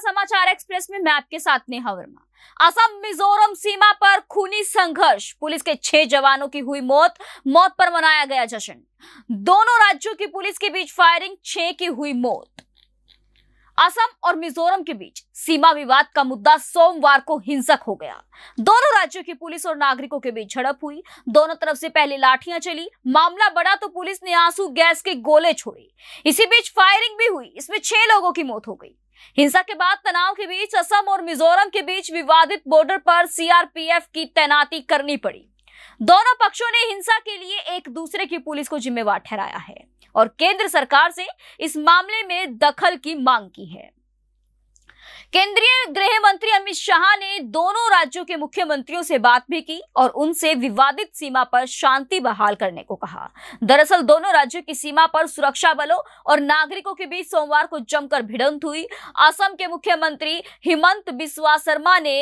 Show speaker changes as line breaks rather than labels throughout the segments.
समाचार एक्सप्रेस में मैं आपके साथ नेहा वर्मा असम मिजोरम सीमा पर खूनी संघर्ष पुलिस के छह जवानों की हुई मौत मौत पर मनाया गया जश्न दोनों राज्यों की पुलिस के बीच फायरिंग छह की हुई मौत असम और मिजोरम के बीच सीमा विवाद का मुद्दा सोमवार को हिंसक हो गया दोनों राज्यों की पुलिस और नागरिकों के बीच झड़प हुई दोनों तरफ से पहले लाठियां चली मामला बढ़ा तो पुलिस ने आंसू गैस के गोले छोड़े इसी बीच फायरिंग भी हुई इसमें छह लोगों की मौत हो गई हिंसा के बाद तनाव के बीच असम और मिजोरम के बीच विवादित बॉर्डर पर सीआरपीएफ की तैनाती करनी पड़ी दोनों पक्षों ने हिंसा के लिए एक दूसरे की पुलिस को जिम्मेवार ठहराया है और केंद्र सरकार से इस मामले में दखल की मांग की है केंद्रीय गृह मंत्री अमित शाह ने दोनों राज्यों के मुख्यमंत्रियों से बात भी की और उनसे विवादित सीमा पर शांति बहाल करने को कहा दरअसल दोनों राज्यों की सीमा पर सुरक्षा बलों और नागरिकों के बीच सोमवार को जमकर भिड़ंत हुई असम के मुख्यमंत्री हिमंत बिस्वा शर्मा ने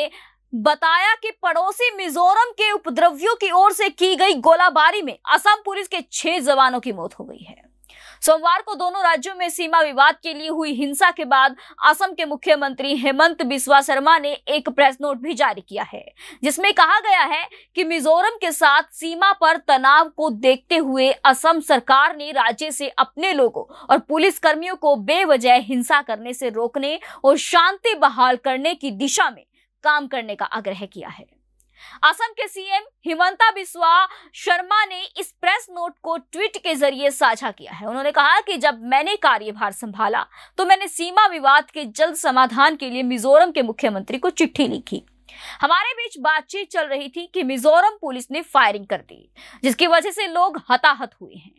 बताया कि पड़ोसी मिजोरम के उपद्रवियों की ओर से की गई गोलाबारी में असम पुलिस के छह जवानों की मौत हो गई है सोमवार को दोनों राज्यों में सीमा विवाद के लिए हुई हिंसा के बाद असम के मुख्यमंत्री हेमंत बिस्वा शर्मा ने एक प्रेस नोट भी जारी किया है जिसमें कहा गया है कि मिजोरम के साथ सीमा पर तनाव को देखते हुए असम सरकार ने राज्य से अपने लोगों और पुलिस कर्मियों को बेवजह हिंसा करने से रोकने और शांति बहाल करने की दिशा में काम करने का आग्रह किया है असम के सीएम हिमंता बिस्वा शर्मा ने इस प्रेस नोट को ट्वीट के जरिए साझा किया है उन्होंने कहा कि जब मैंने कार्यभार संभाला तो मैंने सीमा विवाद के जल्द समाधान के लिए मिजोरम के मुख्यमंत्री को चिट्ठी लिखी हमारे बीच बातचीत चल रही थी कि मिजोरम पुलिस ने फायरिंग कर दी जिसकी वजह से लोग हताहत हुए हैं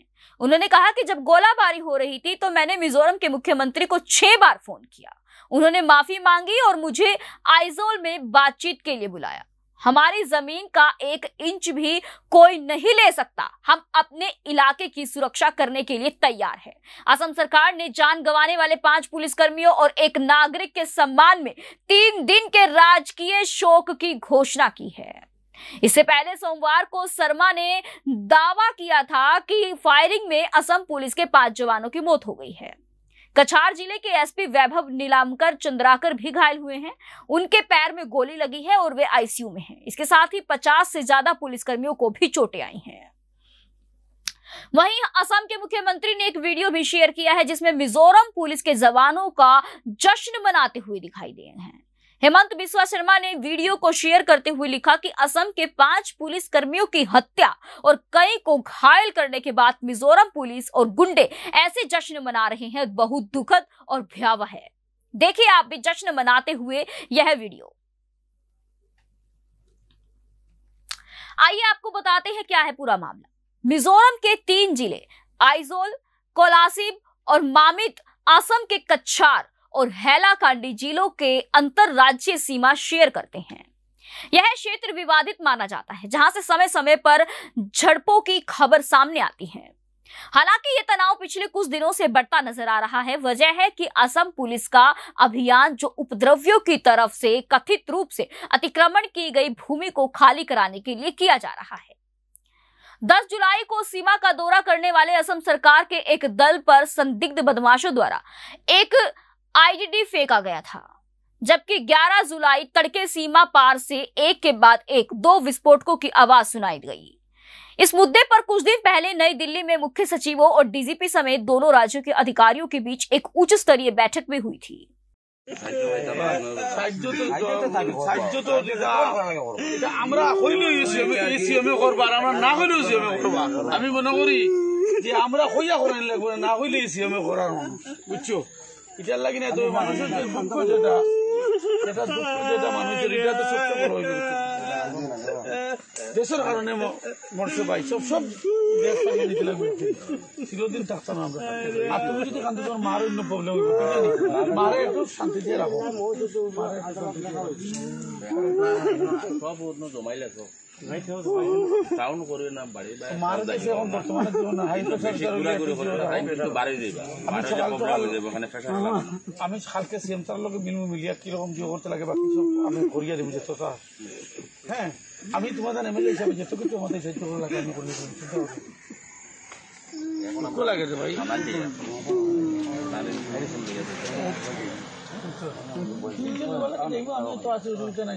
उन्होंने कहा कि जब गोलाबारी हो रही थी तो मैंने मिजोरम के मुख्यमंत्री को छह बार फोन किया उन्होंने माफी मांगी और मुझे आइजोल में बातचीत के लिए बुलाया हमारी जमीन का एक इंच भी कोई नहीं ले सकता हम अपने इलाके की सुरक्षा करने के लिए तैयार है असम सरकार ने जान गंवाने वाले पांच पुलिसकर्मियों और एक नागरिक के सम्मान में तीन दिन के राजकीय शोक की घोषणा की है इससे पहले सोमवार को शर्मा ने दावा किया था कि फायरिंग में असम पुलिस के पांच जवानों की मौत हो गई है कछार जिले के एसपी वैभव नीलामकर चंद्राकर भी घायल हुए हैं उनके पैर में गोली लगी है और वे आईसीयू में हैं इसके साथ ही 50 से ज्यादा पुलिसकर्मियों को भी चोटें आई हैं वहीं असम के मुख्यमंत्री ने एक वीडियो भी शेयर किया है जिसमें मिजोरम पुलिस के जवानों का जश्न मनाते हुए दिखाई दिए हैं हेमंत बिस्वा शर्मा ने वीडियो को शेयर करते हुए लिखा कि असम के पांच पुलिस कर्मियों की हत्या और कई को घायल करने के बाद मिजोरम पुलिस और गुंडे ऐसे जश्न मना रहे हैं बहुत दुखद और भयावह है देखिए आप भी जश्न मनाते हुए यह वीडियो आइए आपको बताते हैं क्या है पूरा मामला मिजोरम के तीन जिले आइजोल कोलासिब और मामित असम के कच्छार और हैलाकांडी जिलों के अंतर्राज्यीय सीमा शेयर करते हैं यह क्षेत्र विवादित माना जाता है जहां से समय समय पर झड़पों की खबर सामने आती है हालांकि यह तनाव पिछले कुछ दिनों से बढ़ता नजर आ रहा है वजह है कि असम पुलिस का अभियान जो उपद्रवियों की तरफ से कथित रूप से अतिक्रमण की गई भूमि को खाली कराने के लिए किया जा रहा है 10 जुलाई को सीमा का दौरा करने वाले असम सरकार के एक दल पर संदिग्ध बदमाशों द्वारा एक आईडीडी फेंका गया था जबकि 11 जुलाई तड़के सीमा पार से एक के बाद एक दो विस्फोटकों की आवाज सुनाई गई इस मुद्दे पर कुछ दिन पहले नई दिल्ली में मुख्य सचिवों और डीजीपी समेत दोनों राज्यों के अधिकारियों के बीच एक उच्च स्तरीय बैठक भी हुई थी আমরা হইয়া করেন লাগবো না হইলে করার বুঝছো এটার লাগি না তো মানুষের যে দুঃখ যেটা যেটা দুঃখ যেটা মানুষের এটা তো সবচেয়ে বড় হয়ে দেশের কারণে মরছে ভাই সব সব তুমি যদি মারে একটু শান্তি দিয়ে রাখো সব অন্য আমি সকাল কালকে তার লগে বিনু মিলিয়া কি রকম করতে লাগে বাকি সব আমি করিয়া দেব যে তোতা হ্যাঁ আমি তোমাদের এমএলএ হিসাবে যেত কিছু আমাদের সেই করা লাগে আমি করে লাগে ভাই আমার তো নাই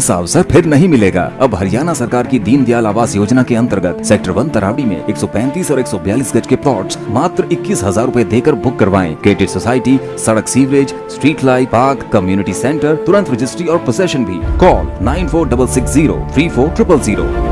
ऐसा अवसर फिर नहीं मिलेगा अब हरियाणा सरकार की दीनदयाल आवास योजना के अंतर्गत सेक्टर वन तरावड़ी में 135 और 142 गज के प्लॉट्स मात्र इक्कीस हजार रूपए देकर बुक करवाएं क्रेडिट सोसाइटी सड़क sewerage street light park community centre तुरंत रजिस्ट्री और प्रोसेशन भी call nine four double six zero three four triple zero